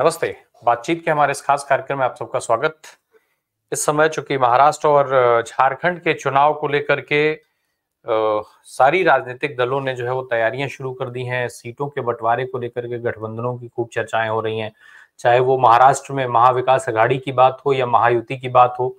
नमस्ते बातचीत के हमारे इस खास कार्यक्रम में आप सबका स्वागत इस समय चूंकि महाराष्ट्र और झारखंड के चुनाव को लेकर के सारी राजनीतिक दलों ने जो है वो तैयारियां शुरू कर दी हैं सीटों के बंटवारे को लेकर के गठबंधनों की खूब चर्चाएं हो रही हैं चाहे वो महाराष्ट्र में महाविकास अघाड़ी की बात हो या महायुति की बात हो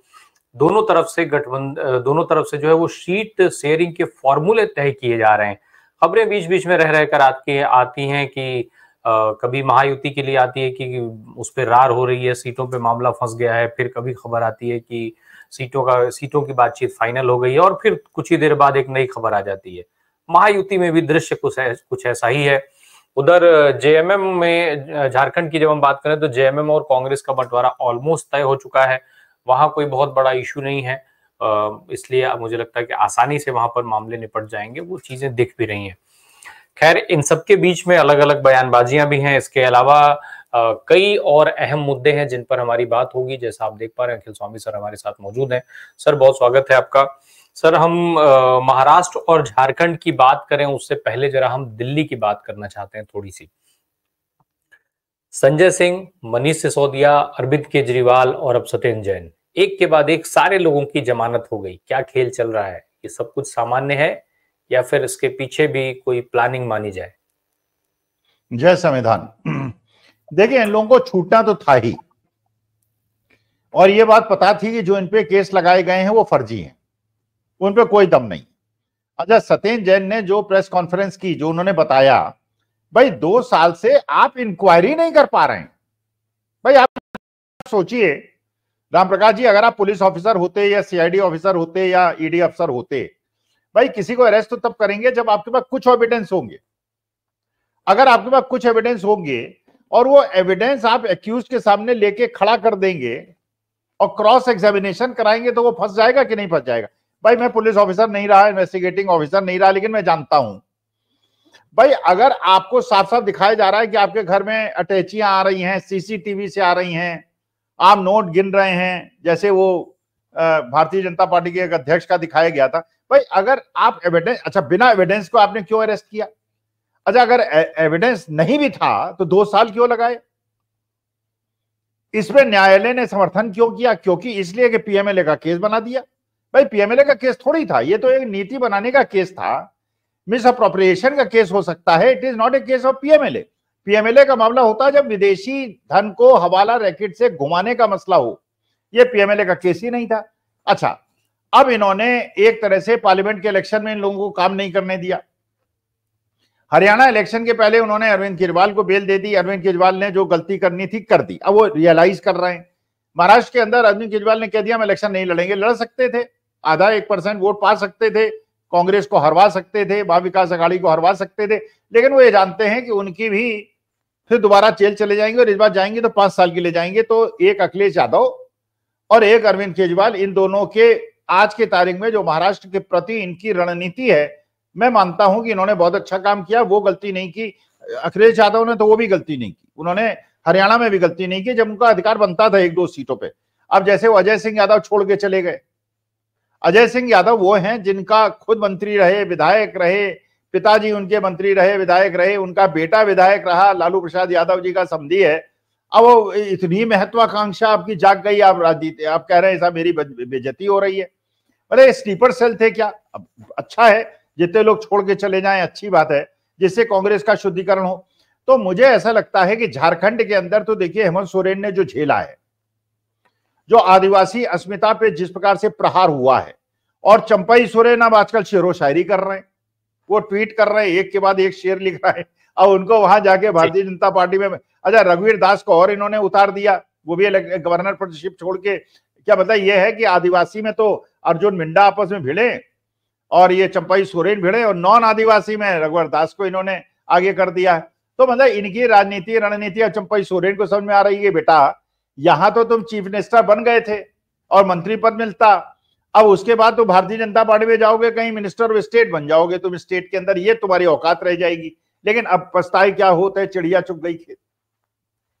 दोनों तरफ से गठबंधन दोनों तरफ से जो है वो सीट शेयरिंग के फॉर्मूले तय किए जा रहे हैं खबरें बीच बीच में रह रहकर आती आती हैं कि कभी महायुति के लिए आती है कि उस पर रार हो रही है सीटों पे मामला फंस गया है फिर कभी खबर आती है कि सीटों का सीटों की बातचीत फाइनल हो गई है और फिर कुछ ही देर बाद एक नई खबर आ जाती है महायुति में भी दृश्य कुछ है, कुछ ऐसा ही है उधर जेएमएम में झारखंड की जब हम बात करें तो जेएमएम और कांग्रेस का बंटवारा ऑलमोस्ट तय हो चुका है वहां कोई बहुत बड़ा इशू नहीं है इसलिए मुझे लगता है कि आसानी से वहां पर मामले निपट जाएंगे वो चीजें दिख भी रही हैं खैर इन सबके बीच में अलग अलग बयानबाजियां भी हैं इसके अलावा कई और अहम मुद्दे हैं जिन पर हमारी बात होगी जैसा आप देख पा रहे हैं अखिल स्वामी सर हमारे साथ मौजूद हैं सर बहुत स्वागत है आपका सर हम महाराष्ट्र और झारखंड की बात करें उससे पहले जरा हम दिल्ली की बात करना चाहते हैं थोड़ी सी संजय सिंह मनीष सिसोदिया अरविंद केजरीवाल और अब सत्यन जैन एक के बाद एक सारे लोगों की जमानत हो गई क्या खेल चल रहा है ये सब कुछ सामान्य है या फिर इसके पीछे भी कोई प्लानिंग मानी जाए जय संविधान देखिए इन लोगों को छूटना तो था ही और ये बात पता थी कि जो इनपे केस लगाए गए हैं वो फर्जी हैं उनपे कोई दम नहीं अच्छा सत्यन जैन ने जो प्रेस कॉन्फ्रेंस की जो उन्होंने बताया भाई दो साल से आप इंक्वायरी नहीं कर पा रहे हैं भाई आप सोचिए राम प्रकाश जी अगर आप पुलिस ऑफिसर होते या सीआईडी ऑफिसर होते या ईडी e अफसर होते भाई किसी को अरेस्ट तो तब करेंगे जब आपके पास कुछ एविडेंस होंगे अगर आपके पास कुछ एविडेंस होंगे और वो एविडेंस आप एक्यूज के सामने लेके खड़ा कर देंगे और क्रॉस एग्जामिनेशन कराएंगे तो वो फंस जाएगा कि नहीं फंस जाएगा भाई मैं पुलिस ऑफिसर नहीं रहा इन्वेस्टिगेटिंग ऑफिसर नहीं रहा लेकिन मैं जानता हूं भाई अगर आपको साफ साफ दिखाया जा रहा है कि आपके घर में अटैचियां आ रही हैं सीसीटीवी से आ रही हैं आप नोट गिन रहे हैं जैसे वो भारतीय जनता पार्टी के एक अध्यक्ष का दिखाया गया था भाई अगर आप एविडेंस अच्छा बिना एविडेंस को आपने क्यों अरेस्ट किया अच्छा अगर एविडेंस नहीं भी था तो दो साल क्यों लगाए इसमें न्यायालय ने समर्थन क्यों किया क्योंकि इसलिए कि पीएमएलए का केस बना दिया भाई पीएमएलए का केस थोड़ी था ये तो एक नीति बनाने का केस था मिस अप्रोप्रिएशन का केस हो सकता है it is not a case of PMLA PMLA का मामला होता है जब विदेशी धन को हवाला रैकेट से घुमाने का मसला हो ये पीएमएलए का केस ही नहीं था अच्छा अब इन्होंने एक तरह से पार्लियामेंट के इलेक्शन में इन लोगों को काम नहीं करने दिया हरियाणा इलेक्शन के पहले उन्होंने अरविंद केजरीवाल को बेल दे दी अरविंद केजरीवाल ने जो गलती करनी थी कर दी अब वो रियलाइज कर रहे हैं महाराष्ट्र के अंदर अरविंद केजरीवाल ने कह दिया हम इलेक्शन नहीं लड़ेंगे लड़ सकते थे आधा एक परसेंट वोट पा सकते थे कांग्रेस को हरवा सकते थे महा विकास अघाड़ी को हरवा सकते थे लेकिन वो ये जानते हैं कि उनकी भी फिर दोबारा जेल चले जाएंगे और इस बार जाएंगे तो पांच साल के लिए जाएंगे तो एक अखिलेश यादव और एक अरविंद केजरीवाल इन दोनों के आज की तारीख में जो महाराष्ट्र के प्रति इनकी रणनीति है मैं मानता हूं कि इन्होंने बहुत अच्छा काम किया वो गलती नहीं की अखिलेश यादव ने तो वो भी गलती नहीं की उन्होंने हरियाणा में भी गलती नहीं की जब उनका अधिकार बनता था एक दो सीटों पर अब जैसे वो अजय सिंह यादव छोड़ के चले गए अजय सिंह यादव वो हैं जिनका खुद मंत्री रहे विधायक रहे पिताजी उनके मंत्री रहे विधायक रहे उनका बेटा विधायक रहा लालू प्रसाद यादव जी का समझी है अब इतनी महत्वाकांक्षा आपकी जाग गई आप राजनीति आप कह रहे हैं ऐसा मेरी बेजती हो रही है अरे स्लीपर सेल थे क्या अब अच्छा है जितने लोग छोड़ के चले जाए अच्छी बात है जिससे कांग्रेस का शुद्धिकरण हो तो मुझे ऐसा लगता है कि झारखंड के अंदर तो देखिए हेमंत सोरेन ने जो झेला है जो आदिवासी अस्मिता पे जिस प्रकार से प्रहार हुआ है और चंपाई सोरेन अब आजकल शेरों शायरी कर रहे हैं वो ट्वीट कर रहे हैं एक के बाद एक शेयर लिख रहा है और उनको वहां जाके भारतीय जनता पार्टी में अच्छा रघुवीर दास को और इन्होंने उतार दिया वो भी गवर्नर पदशिप छोड़ के क्या मतलब ये है कि आदिवासी में तो अर्जुन मिंडा आपस में भिड़े और ये चंपाई सोरेन भिड़े और नॉन आदिवासी में रघुवर दास को इन्होंने आगे कर दिया तो मतलब इनकी राजनीति रणनीति और चंपाई सोरेन को समझ में आ रही है बेटा यहाँ तो तुम चीफ मिनिस्टर बन गए थे और मंत्री पद मिलता अब उसके बाद तो भारतीय जनता पार्टी में जाओगे कहीं मिनिस्टर ऑफ स्टेट बन जाओगे तुम तो स्टेट के अंदर ये तुम्हारी औकात रह जाएगी लेकिन अब पछताए क्या होता है चिड़िया चुप गई खेत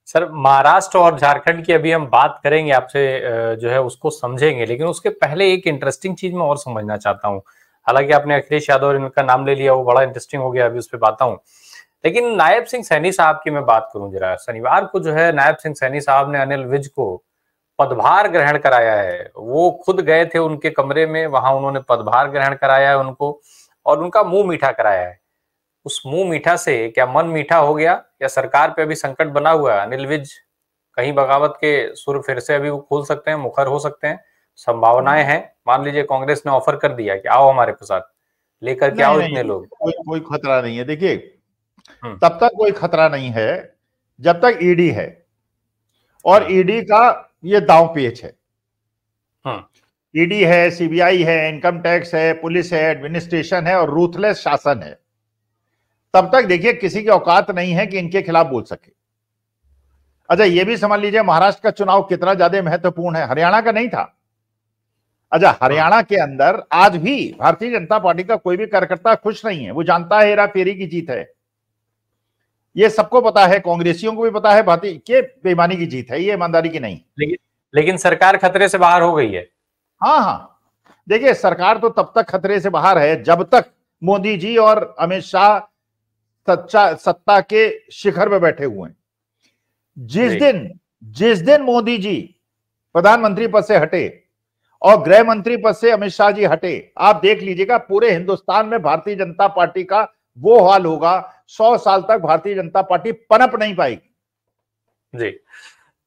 सर महाराष्ट्र और झारखंड की अभी हम बात करेंगे आपसे जो है उसको समझेंगे लेकिन उसके पहले एक इंटरेस्टिंग चीज मैं और समझना चाहता हूँ हालांकि आपने अखिलेश यादव और इनका नाम ले लिया वो बड़ा इंटरेस्टिंग हो गया अभी उस पर बात हूँ लेकिन नायब सिंह सैनी साहब की मैं बात करूं जरा शनिवार को जो है नायब सिंह सैनी साहब ने अनिल विज को पदभार ग्रहण कराया है वो खुद गए थे उनके कमरे में वहां उन्होंने पदभार ग्रहण कराया है उनको और उनका मुंह मीठा कराया है उस मुंह मीठा से क्या मन मीठा हो गया या सरकार पे अभी संकट बना हुआ है अनिल विज कहीं बगावत के सुर फिर से अभी वो खोल सकते हैं मुखर हो सकते हैं संभावनाएं हम्म। हैं मान लीजिए कांग्रेस ने ऑफर कर दिया कि आओ हमारे साथ लेकर के आओ इतने लोग कोई कोई खतरा नहीं है देखिए हम्म। तब तक कोई खतरा नहीं है जब तक ईडी e है और ईडी हम्म। e का ये दाव पेच है हाँ ईडी e है सीबीआई है इनकम टैक्स है पुलिस है एडमिनिस्ट्रेशन है और रूथलेस शासन है तब तक देखिए किसी की औकात नहीं है कि इनके खिलाफ बोल सके अच्छा ये भी समझ लीजिए महाराष्ट्र का चुनाव कितना ज्यादा महत्वपूर्ण है हरियाणा का नहीं था अच्छा हरियाणा के अंदर आज भी भारतीय जनता पार्टी का कोई भी कार्यकर्ता खुश नहीं है वो जानता है हेरा फेरी की जीत है ये सबको पता है कांग्रेसियों को भी पता है भारतीय के बेईमानी की जीत है ये ईमानदारी की नहीं लेकिन लेकिन सरकार खतरे से बाहर हो गई है हाँ हाँ देखिए सरकार तो तब तक खतरे से बाहर है जब तक मोदी जी और अमित शाह सच्चा सत्ता के शिखर पर बैठे हुए हैं जिस दिन जिस दिन मोदी जी प्रधानमंत्री पद से हटे और गृह मंत्री पद से अमित शाह जी हटे आप देख लीजिएगा पूरे हिंदुस्तान में भारतीय जनता पार्टी का वो हाल होगा सौ साल तक भारतीय जनता पार्टी पनप नहीं पाएगी जी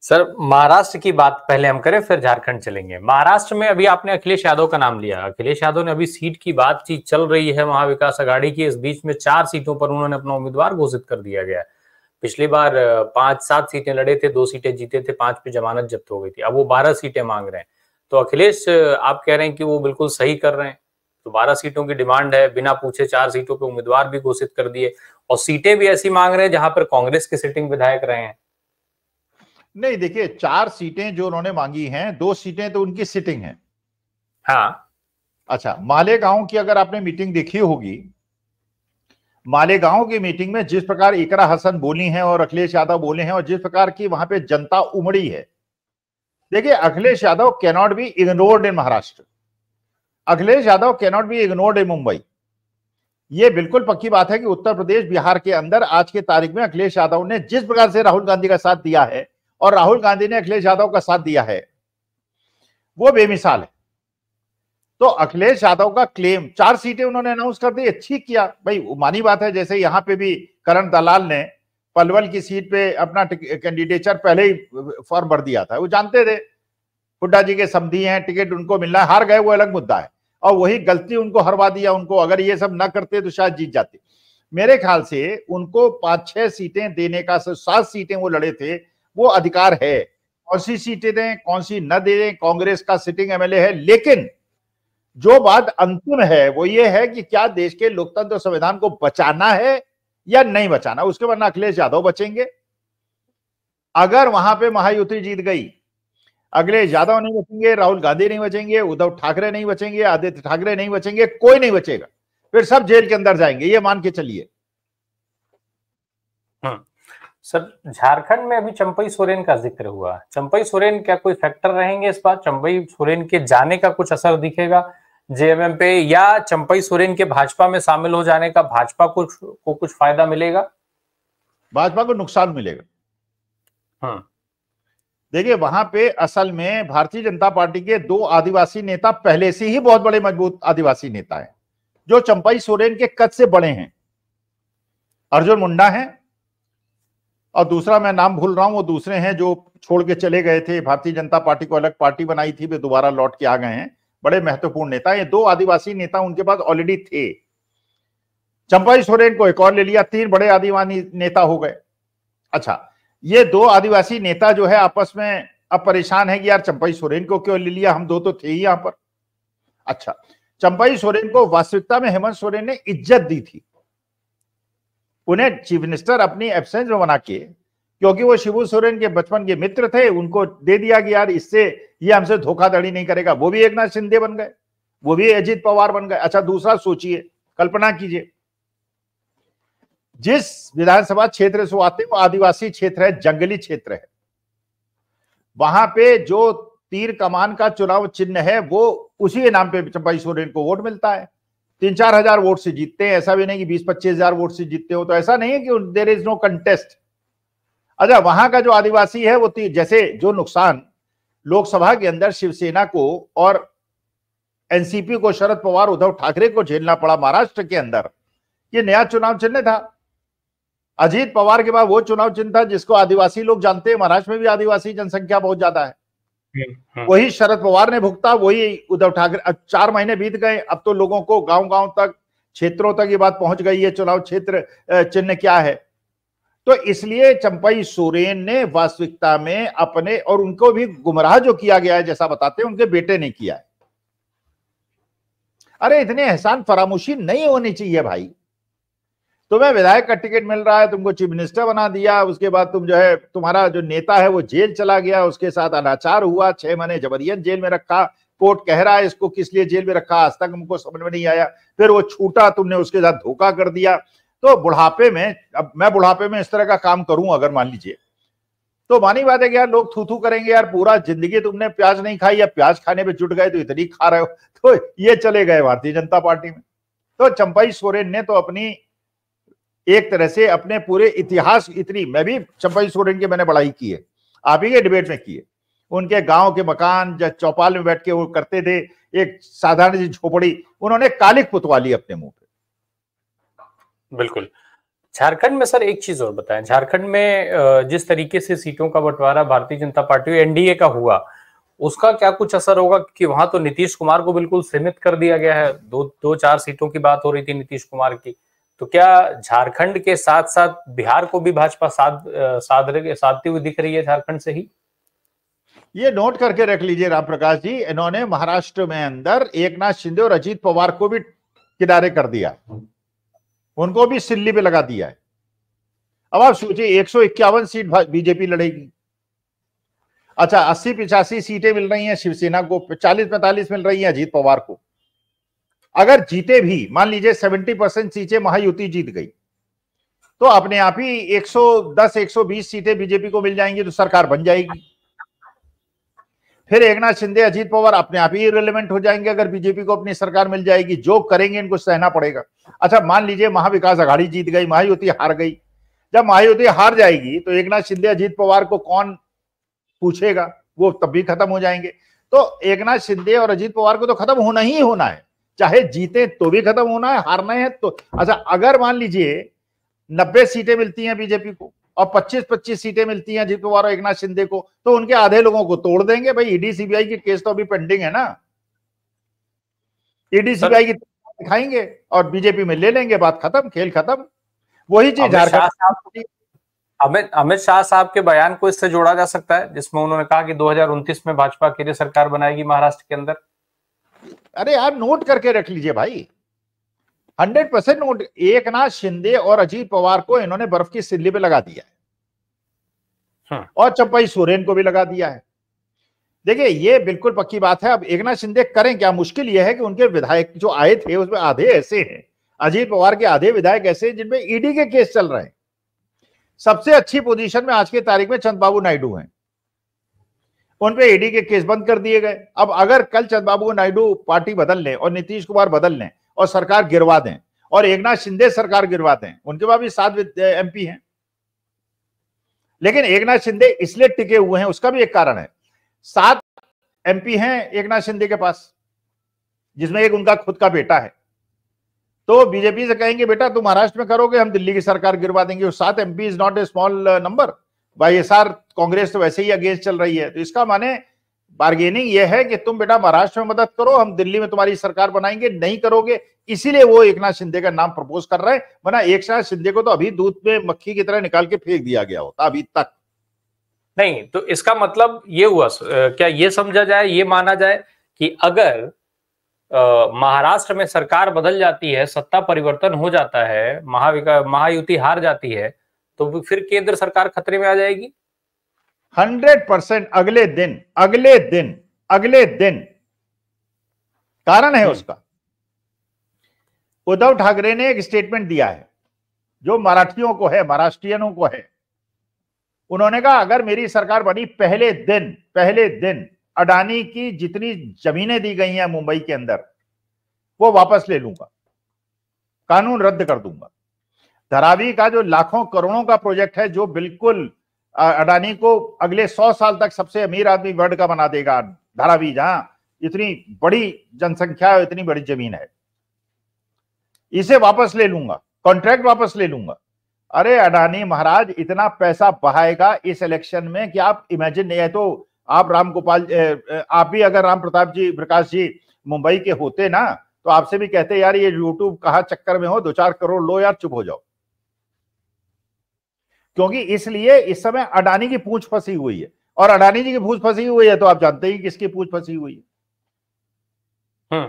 सर महाराष्ट्र की बात पहले हम करें फिर झारखंड चलेंगे महाराष्ट्र में अभी आपने अखिलेश यादव का नाम लिया अखिलेश यादव ने अभी सीट की बातचीत चल रही है महाविकास अघाड़ी की इस बीच में चार सीटों पर उन्होंने अपना उम्मीदवार घोषित कर दिया गया पिछली बार पांच सात सीटें लड़े थे दो सीटें जीते थे पांच पे जमानत जब्त हो गई थी अब वो बारह सीटें मांग रहे हैं तो अखिलेश आप कह रहे हैं कि वो बिल्कुल सही कर रहे हैं तो बारह सीटों की डिमांड है बिना पूछे चार सीटों पर उम्मीदवार भी घोषित कर दिए और सीटें भी ऐसी मांग रहे हैं जहां पर कांग्रेस के सिटिंग विधायक रहे हैं नहीं देखिए चार सीटें जो उन्होंने मांगी हैं दो सीटें तो उनकी सिटिंग है हाँ अच्छा मालेगांव की अगर आपने मीटिंग देखी होगी मालेगांव की मीटिंग में जिस प्रकार इकरा हसन बोली हैं और अखिलेश यादव बोले हैं और जिस प्रकार की वहां पे जनता उमड़ी है देखिए Akhilesh Yadav cannot be ignored in Maharashtra Akhilesh Yadav cannot be ignored in Mumbai ये बिल्कुल पक्की बात है कि उत्तर प्रदेश बिहार के अंदर आज के तारीख में अखिलेश यादव ने जिस प्रकार से राहुल गांधी का साथ दिया है और राहुल गांधी ने अखिलेश यादव का साथ दिया है वो बेमिसाल है तो अखिलेश यादव का क्लेम चार सीटें उन्होंने अनाउंस कर दी अच्छी किया भाई मानी बात है जैसे यहां पे भी करण दलाल ने पलवल की सीट पे अपना कैंडिडेचर पहले ही फॉर्म भर दिया था वो जानते थे हुड्डा जी के समी हैं टिकट उनको मिलना है हार गए वो अलग मुद्दा है और वही गलती उनको हरवा दिया उनको अगर ये सब ना करते तो शायद जीत जाते मेरे ख्याल से उनको पांच छह सीटें देने का सात सीटें वो लड़े थे वो अधिकार है कौन सी सीटें दें कौन सी न दे दें कांग्रेस का सिटिंग एमएलए है लेकिन जो बात अंतिम है वो ये है कि क्या देश के लोकतंत्र संविधान को बचाना है या नहीं बचाना उसके बाद अखिलेश यादव बचेंगे अगर वहां पे महायुति जीत गई अगले यादव नहीं बचेंगे राहुल गांधी नहीं बचेंगे उद्धव ठाकरे नहीं बचेंगे आदित्य ठाकरे नहीं बचेंगे कोई नहीं बचेगा फिर सब जेल के अंदर जाएंगे ये मान के चलिए हम्म। सर झारखंड में अभी चंपई सोरेन का जिक्र हुआ चंपई सोरेन क्या कोई फैक्टर रहेंगे इस बार चंपई सोरेन के जाने का कुछ असर दिखेगा जेएमएम पे या चंपई सोरेन के भाजपा में शामिल हो जाने का भाजपा को कुछ फायदा मिलेगा भाजपा को नुकसान मिलेगा हाँ देखिए वहां पे असल में भारतीय जनता पार्टी के दो आदिवासी नेता पहले से ही बहुत बड़े मजबूत आदिवासी नेता हैं जो चंपाई सोरेन के कद से बड़े हैं अर्जुन मुंडा हैं और दूसरा मैं नाम भूल रहा हूं वो दूसरे हैं जो छोड़ के चले गए थे भारतीय जनता पार्टी को अलग पार्टी बनाई थी वे दोबारा लौट के आ गए हैं बड़े महत्वपूर्ण नेता ये दो आदिवासी नेता उनके पास ऑलरेडी थे चंपाई सोरेन को एक और ले लिया तीन बड़े आदिवासी नेता हो गए अच्छा ये दो आदिवासी नेता जो है आपस में अब परेशान है कि यार चंपाई सोरेन को क्यों ले लिया हम दो तो थे ही यहां पर अच्छा चंपाई सोरेन को वास्तविकता में हेमंत सोरेन ने इज्जत दी थी उन्हें चीफ मिनिस्टर अपनी एब्सेंस में बना के क्योंकि वो शिबू सोरेन के बचपन के मित्र थे उनको दे दिया कि यार इससे ये हमसे धोखाधड़ी नहीं करेगा वो भी एक नाथ शिंदे बन गए वो भी अजीत पवार बन गए अच्छा दूसरा सोचिए कल्पना कीजिए जिस विधानसभा क्षेत्र से आते हैं वो आदिवासी क्षेत्र है जंगली क्षेत्र है वहां पे जो तीर कमान का चुनाव चिन्ह है वो उसी के नाम पे चंपाई सोरेन को वोट मिलता है तीन चार हजार वोट से जीतते हैं ऐसा भी नहीं कि बीस पच्चीस हजार वोट से जीतते हो तो ऐसा नहीं है कि देर इज नो कंटेस्ट अच्छा वहां का जो आदिवासी है वो जैसे जो नुकसान लोकसभा के अंदर शिवसेना को और एनसीपी को शरद पवार उद्धव ठाकरे को झेलना पड़ा महाराष्ट्र के अंदर ये नया चुनाव चिन्ह था अजीत पवार के बाद वो चुनाव चिन्ह था जिसको आदिवासी लोग जानते हैं महाराष्ट्र में भी आदिवासी जनसंख्या बहुत ज्यादा है हम्म, हाँ। वही शरद पवार ने भुगता वही उद्धव ठाकरे अब चार महीने बीत गए अब तो लोगों को गांव गांव तक क्षेत्रों तक ये बात पहुंच गई है चुनाव क्षेत्र चिन्ह क्या है तो इसलिए चंपई सोरेन ने वास्तविकता में अपने और उनको भी गुमराह जो किया गया है जैसा बताते हैं उनके बेटे ने किया है अरे इतने एहसान फरामोशी नहीं होनी चाहिए भाई तुम्हें विधायक का टिकट मिल रहा है तुमको चीफ मिनिस्टर बना दिया उसके बाद तुम जो है तुम्हारा जो नेता है वो जेल चला गया उसके साथ अनाचार हुआ छह महीने जबरियन जेल में रखा कोर्ट कह रहा है इसको किस लिए जेल में रखा आज तक हमको समझ में नहीं आया फिर वो छूटा तुमने उसके साथ धोखा कर दिया तो बुढ़ापे में अब मैं बुढ़ापे में इस तरह का काम करूं अगर मान लीजिए तो मानी बात है कि यार लोग थू थू करेंगे यार पूरा जिंदगी तुमने प्याज नहीं खाई या प्याज खाने पे जुट गए तो इतनी खा रहे हो तो ये चले गए भारतीय जनता पार्टी में तो चंपाई सोरेन ने तो अपनी एक तरह से अपने पूरे इतिहास इतनी मैं भी चंपा सोरेन की मैंने पढ़ाई की है आप ही के डिबेट में की है उनके गांव के मकान जब चौपाल में बैठ के वो करते थे एक साधारण सी झोपड़ी उन्होंने कालिक पुतवा ली अपने मुंह पे बिल्कुल झारखंड में सर एक चीज और बताएं झारखंड में जिस तरीके से सीटों का बंटवारा भारतीय जनता पार्टी एनडीए का हुआ उसका क्या कुछ असर होगा कि वहां तो नीतीश कुमार को बिल्कुल सीमित कर दिया गया है दो दो चार सीटों की बात हो रही थी नीतीश कुमार की तो क्या झारखंड के साथ साथ बिहार को भी भाजपा साध साधरे साधती हुई दिख रही है झारखंड से ही ये नोट करके रख लीजिए राम प्रकाश जी इन्होंने महाराष्ट्र में अंदर एक नाथ शिंदे और अजीत पवार को भी किनारे कर दिया उनको भी सिल्ली पे लगा दिया है अब आप सोचिए एक सीट बीजेपी लड़ेगी अच्छा अस्सी पिचासी सीटें मिल रही हैं शिवसेना को चालीस पैंतालीस मिल रही हैं अजीत पवार को अगर जीते भी मान लीजिए सेवेंटी परसेंट सीटें महायुति जीत गई तो अपने आप ही 110 120 सीटें बीजेपी को मिल जाएंगी तो सरकार बन जाएगी फिर एक नाथ शिंदे अजीत पवार अपने आप ही रिलेवेंट हो जाएंगे अगर बीजेपी को अपनी सरकार मिल जाएगी जो करेंगे इनको सहना पड़ेगा अच्छा मान लीजिए महाविकास अघाड़ी जीत गई महायुति हार गई जब महायुति हार जाएगी तो एक नाथ शिंदे अजीत पवार को कौन पूछेगा वो तब भी खत्म हो जाएंगे तो एक नाथ शिंदे और अजीत पवार को तो खत्म होना ही होना है चाहे जीते तो भी खत्म होना है हारना है तो अच्छा अगर मान लीजिए नब्बे सीटें मिलती हैं बीजेपी को और 25-25 सीटें मिलती हैं जीतू वारो एक शिंदे को तो उनके आधे लोगों को तोड़ देंगे भाई ईडी सीबीआई के केस तो अभी पेंडिंग है ना ईडी सीबीआई की दिखाएंगे और बीजेपी में ले लेंगे बात खत्म खेल खत्म वही चीज झारखंड अमित अमित शाह साहब के बयान को इससे जोड़ा जा सकता है जिसमें उन्होंने कहा कि दो में भाजपा के लिए सरकार बनाएगी महाराष्ट्र के अंदर अरे यार नोट करके रख लीजिए भाई हंड्रेड परसेंट नोट एक नाथ शिंदे और अजीत पवार को इन्होंने बर्फ की सिल्ली पे लगा दिया है हाँ। और चंपाई सोरेन को भी लगा दिया है देखिए ये बिल्कुल पक्की बात है अब एक नाथ शिंदे करें क्या मुश्किल यह है कि उनके विधायक जो आए थे उसमें आधे ऐसे हैं अजीत पवार के आधे विधायक ऐसे हैं जिनमें ईडी के केस चल रहे हैं सबसे अच्छी पोजीशन में आज की तारीख में चंद्रबाबू नायडू हैं उनपे पे ईडी के केस बंद कर दिए गए अब अगर कल चंद्रबाबू नायडू पार्टी बदल लें और नीतीश कुमार बदल लें और सरकार गिरवा दें और एक नाथ शिंदे सरकार गिरवा दें उनके पास भी सात एमपी हैं लेकिन एक नाथ शिंदे इसलिए टिके हुए हैं उसका भी एक कारण है सात एमपी हैं एक नाथ शिंदे के पास जिसमें एक उनका खुद का बेटा है तो बीजेपी से कहेंगे बेटा तुम महाराष्ट्र में करोगे हम दिल्ली की सरकार गिरवा देंगे सात MP is not a small number Y S R Congress तो वैसे ही अगेंस्ट चल रही है तो इसका माने बार्गेनिंग यह है कि तुम बेटा महाराष्ट्र में मदद करो हम दिल्ली में तुम्हारी सरकार बनाएंगे नहीं करोगे इसीलिए वो एक नाथ शिंदे का नाम प्रपोज कर रहे हैं बना एक नाथ शिंदे को तो अभी दूध में मक्खी की तरह निकाल के फेंक दिया गया होता अभी तक नहीं तो इसका मतलब ये हुआ क्या ये समझा जाए ये माना जाए कि अगर महाराष्ट्र में सरकार बदल जाती है सत्ता परिवर्तन हो जाता है महाविकास महायुति हार जाती है तो फिर केंद्र सरकार खतरे में आ जाएगी हंड्रेड परसेंट अगले दिन अगले दिन अगले दिन कारण है हम्म। उसका उद्धव ठाकरे ने एक स्टेटमेंट दिया है जो मराठियों को है महाराष्ट्रियनों को है उन्होंने कहा अगर मेरी सरकार बनी पहले दिन पहले दिन अडानी की जितनी जमीनें दी गई हैं मुंबई के अंदर वो वापस ले लूंगा कानून रद्द कर दूंगा धरावी का जो लाखों करोड़ों का प्रोजेक्ट है जो बिल्कुल अडानी को अगले सौ साल तक सबसे अमीर आदमी वर्ल्ड का बना देगा धारावी जहां इतनी बड़ी जनसंख्या है इतनी बड़ी जमीन है इसे वापस ले लूंगा कॉन्ट्रैक्ट वापस ले लूंगा अरे अडानी महाराज इतना पैसा बहाएगा इस इलेक्शन में कि आप इमेजिन नहीं है तो आप राम गोपाल आप भी अगर राम प्रताप जी प्रकाश जी मुंबई के होते ना तो आपसे भी कहते यार ये यूट्यूब कहा चक्कर में हो दो चार करोड़ लो यार चुप हो जाओ क्योंकि इसलिए इस समय अडानी की पूछ फंसी हुई है और अडानी जी की पूछ फंसी हुई है तो आप जानते ही किसकी पूछ फंसी हुई है हम्म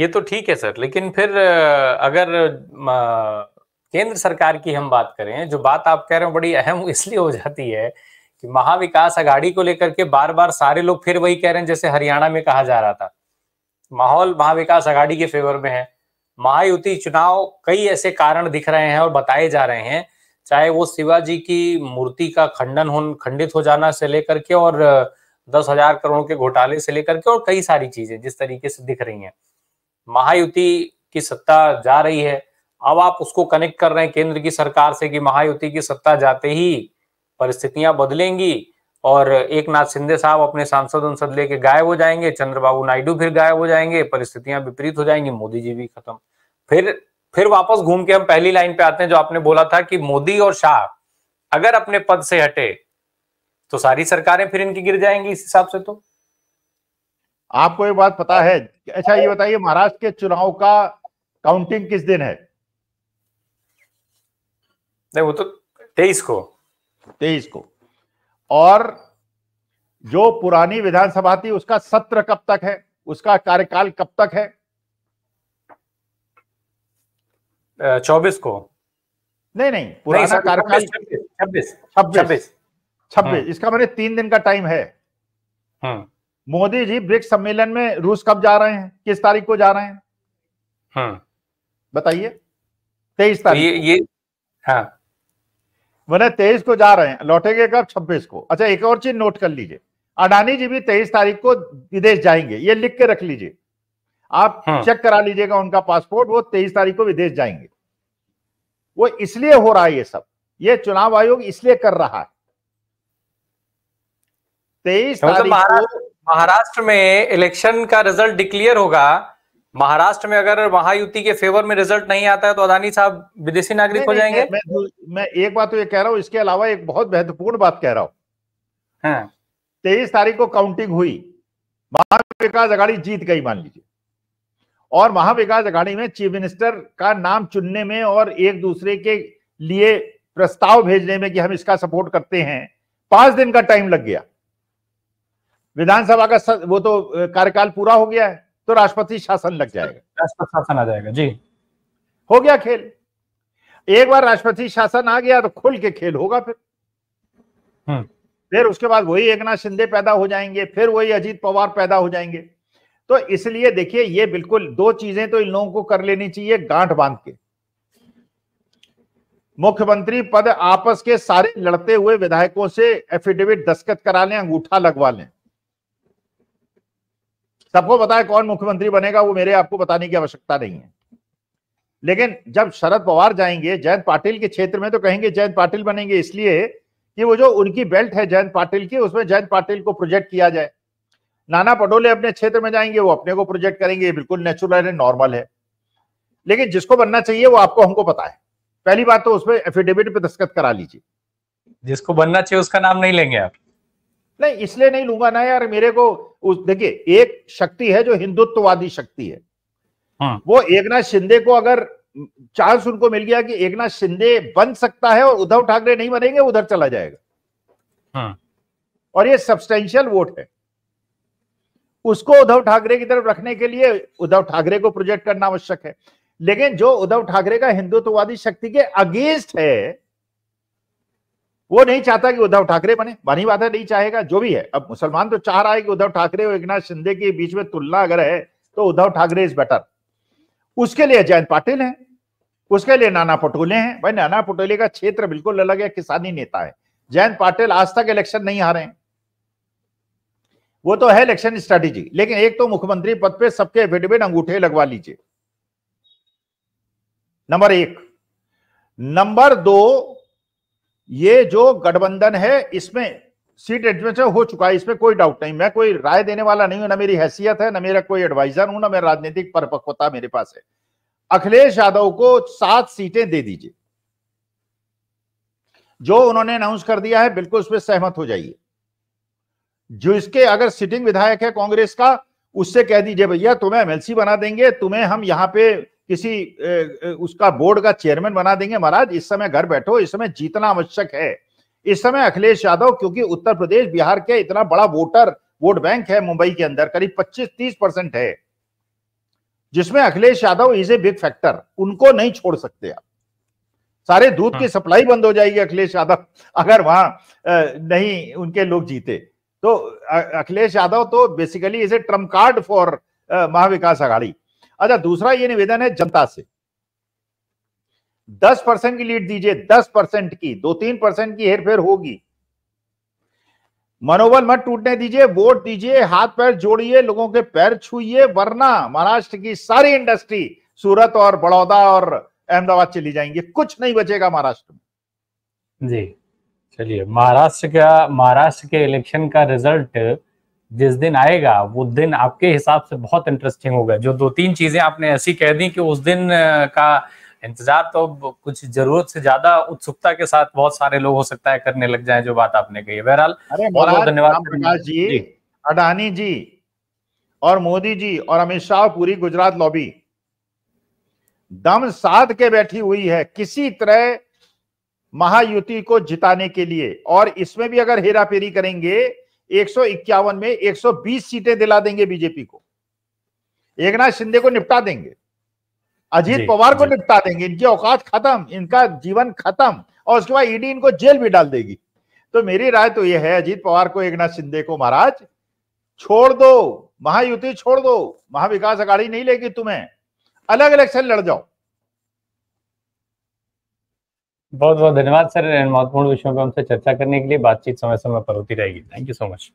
ये तो ठीक है सर लेकिन फिर अगर केंद्र सरकार की हम बात करें जो बात आप कह रहे हो बड़ी अहम इसलिए हो जाती है कि महाविकास अघाड़ी को लेकर के बार बार सारे लोग फिर वही कह रहे हैं जैसे हरियाणा में कहा जा रहा था माहौल महाविकास अघाड़ी के फेवर में है महायुति चुनाव कई ऐसे कारण दिख रहे हैं और बताए जा रहे हैं चाहे वो शिवाजी की मूर्ति का खंडन हो खंडित हो जाना से लेकर के और दस हजार करोड़ के घोटाले से लेकर के और कई सारी चीजें जिस तरीके से दिख रही हैं महायुति की सत्ता जा रही है अब आप उसको कनेक्ट कर रहे हैं केंद्र की सरकार से कि महायुति की सत्ता जाते ही परिस्थितियां बदलेंगी और एक नाथ शिंदे साहब अपने सांसद उनसद लेके गायब हो जाएंगे चंद्रबाबू नायडू फिर गायब हो जाएंगे परिस्थितियां विपरीत हो जाएंगी मोदी जी भी खत्म फिर फिर वापस घूम के हम पहली लाइन पे आते हैं जो आपने बोला था कि मोदी और शाह अगर अपने पद से हटे तो सारी सरकारें फिर इनकी गिर जाएंगी इस हिसाब से तो आपको एक बात पता है अच्छा ये बताइए महाराष्ट्र के चुनाव का काउंटिंग किस दिन है नहीं वो तो तेईस को तेईस को और जो पुरानी विधानसभा थी उसका सत्र कब तक है उसका कार्यकाल कब तक है चौबीस को नहीं नहीं पुराना कार्यकाल छब्बीस छब्बीस छब्बीस हम्म। इसका मैंने तीन दिन का टाइम है हम्म। मोदी जी ब्रिक्स सम्मेलन में रूस कब जा रहे हैं किस तारीख को जा रहे हैं हम्म। बताइए तेईस तारीख ये ये हाँ मैंने तेईस को जा रहे हैं लौटेंगे कब छब्बीस को अच्छा एक और चीज नोट कर लीजिए अडानी जी भी तेईस तारीख को विदेश जाएंगे ये लिख के रख लीजिए आप हाँ। चेक करा लीजिएगा उनका पासपोर्ट वो तेईस तारीख को विदेश जाएंगे वो इसलिए हो रहा है ये सब ये चुनाव आयोग इसलिए कर रहा है तेईस तारीख महाराष्ट्र में इलेक्शन का रिजल्ट डिक्लेयर होगा महाराष्ट्र में अगर महायुति के फेवर में रिजल्ट नहीं आता है तो अदानी साहब विदेशी नागरिक हो जाएंगे मैं, मैं एक बात तो ये कह रहा हूँ इसके अलावा एक बहुत महत्वपूर्ण बात कह रहा हूँ हाँ। तेईस तारीख को काउंटिंग हुई महाविकास अघाड़ी जीत गई मान लीजिए और महाविकास अघाड़ी में चीफ मिनिस्टर का नाम चुनने में और एक दूसरे के लिए प्रस्ताव भेजने में कि हम इसका सपोर्ट करते हैं पांच दिन का टाइम लग गया विधानसभा का सर, वो तो कार्यकाल पूरा हो गया है तो राष्ट्रपति शासन लग जाएगा राष्ट्रपति शासन आ जाएगा जी हो गया खेल एक बार राष्ट्रपति शासन आ गया तो खुल के खेल होगा फिर हम्म। फिर उसके बाद वही एक नाथ शिंदे पैदा हो जाएंगे फिर वही अजीत पवार पैदा हो जाएंगे तो इसलिए देखिए ये बिल्कुल दो चीजें तो इन लोगों को कर लेनी चाहिए गांठ बांध के मुख्यमंत्री पद आपस के सारे लड़ते हुए विधायकों से एफिडेविट दस्खत करा लें अंगूठा लगवा लें सबको बताए कौन मुख्यमंत्री बनेगा वो मेरे आपको बताने की आवश्यकता नहीं है लेकिन जब शरद पवार जाएंगे जयंत पाटिल के क्षेत्र में तो कहेंगे जयंत पाटिल बनेंगे इसलिए कि वो जो उनकी बेल्ट है जयंत पाटिल की उसमें जयंत पाटिल को प्रोजेक्ट किया जाए नाना पटोले अपने क्षेत्र में जाएंगे वो अपने को प्रोजेक्ट करेंगे बिल्कुल नेचुरल है नॉर्मल है लेकिन जिसको बनना चाहिए वो आपको हमको पता है पहली बात तो उसमें एफिडेविट पे दस्तखत करा लीजिए जिसको बनना चाहिए उसका नाम नहीं लेंगे आप नहीं इसलिए नहीं लूंगा ना यार मेरे को देखिए एक शक्ति है जो हिंदुत्ववादी शक्ति है हाँ। वो एकनाथ शिंदे को अगर चांस उनको मिल गया कि एकनाथ शिंदे बन सकता है और उद्धव ठाकरे नहीं बनेंगे उधर चला जाएगा हाँ। और ये सब्सटेंशियल वोट है उसको उद्धव ठाकरे की तरफ रखने के लिए उद्धव ठाकरे को प्रोजेक्ट करना आवश्यक है लेकिन जो उद्धव ठाकरे का हिंदुत्ववादी शक्ति के अगेंस्ट है वो नहीं चाहता कि उद्धव ठाकरे बने बनी बात है नहीं चाहेगा जो भी है अब मुसलमान तो चाह रहा है कि उद्धव ठाकरे और एक शिंदे के बीच में तुलना अगर है तो उद्धव ठाकरे इज बेटर उसके लिए जयंत पाटिल है उसके लिए नाना पटोले हैं भाई नाना पटोले का क्षेत्र बिल्कुल अलग है किसानी नेता है जयंत पाटिल आज तक इलेक्शन नहीं हारे हैं वो तो है इलेक्शन स्ट्रेटेजी लेकिन एक तो मुख्यमंत्री पद पे सबके एफिडेविट अंगूठे लगवा लीजिए नंबर एक नंबर दो ये जो गठबंधन है इसमें सीट एडमिशन हो चुका है इसमें कोई डाउट नहीं मैं कोई राय देने वाला नहीं हूं ना मेरी हैसियत है ना मेरा कोई एडवाइजर हूं ना मेरा राजनीतिक परिपक्वता मेरे पास है अखिलेश यादव को सात सीटें दे दीजिए जो उन्होंने अनाउंस कर दिया है बिल्कुल उसमें सहमत हो जाइए जो इसके अगर सिटिंग विधायक है कांग्रेस का उससे कह दीजिए भैया तुम्हें एमएलसी बना देंगे तुम्हें हम यहाँ पे किसी ए, उसका बोर्ड का चेयरमैन बना देंगे महाराज इस समय घर बैठो इस समय जीतना आवश्यक है इस समय अखिलेश यादव क्योंकि उत्तर प्रदेश बिहार के इतना बड़ा वोटर वोट बैंक है मुंबई के अंदर करीब 25-30 परसेंट है जिसमें Akhilesh Yadav is a big factor उनको नहीं छोड़ सकते आप सारे दूध हाँ। की सप्लाई बंद हो जाएगी अखिलेश यादव अगर वहां नहीं उनके लोग जीते तो अखिलेश यादव तो बेसिकली इसे trump card for Mahavikas Aghadi अच्छा दूसरा ये निवेदन है जनता से दस परसेंट की लीड दीजिए दस परसेंट की दो तीन परसेंट की हेरफेर होगी मनोबल मत टूटने दीजिए वोट दीजिए हाथ पैर जोड़िए लोगों के पैर छूइए वरना महाराष्ट्र की सारी इंडस्ट्री सूरत और बड़ौदा और अहमदाबाद चली जाएंगे कुछ नहीं बचेगा महाराष्ट्र में जी चलिए महाराष्ट्र का महाराष्ट्र के इलेक्शन का रिजल्ट जिस दिन आएगा वो दिन आपके हिसाब से बहुत इंटरेस्टिंग होगा जो दो तीन चीजें आपने ऐसी कह दी कि उस दिन का इंतजार तो कुछ जरूरत से ज्यादा उत्सुकता के साथ बहुत सारे लोग हो सकता है करने लग जाए जो बात आपने कही बहरहाल बहुत बहुत धन्यवाद जी अडानी जी और मोदी जी और अमित शाह पूरी गुजरात लॉबी दम साध के बैठी हुई है किसी तरह महायुति को जिताने के लिए और इसमें भी अगर हेरा फेरी करेंगे एक में 120 सीटें दिला देंगे बीजेपी को एक नाथ शिंदे को निपटा देंगे अजीत पवार को निपटा देंगे इनकी औकात खत्म इनका जीवन खत्म और उसके बाद ईडी इनको जेल भी डाल देगी तो मेरी राय तो यह है अजीत पवार को एक नाथ शिंदे को महाराज छोड़ दो महायुति छोड़ दो महाविकास अघाड़ी नहीं लेगी तुम्हें अलग इलेक्शन लड़ जाओ बहुत बहुत धन्यवाद सर इन महत्वपूर्ण विषयों पर हमसे चर्चा करने के लिए बातचीत समय समय पर होती रहेगी थैंक यू सो मच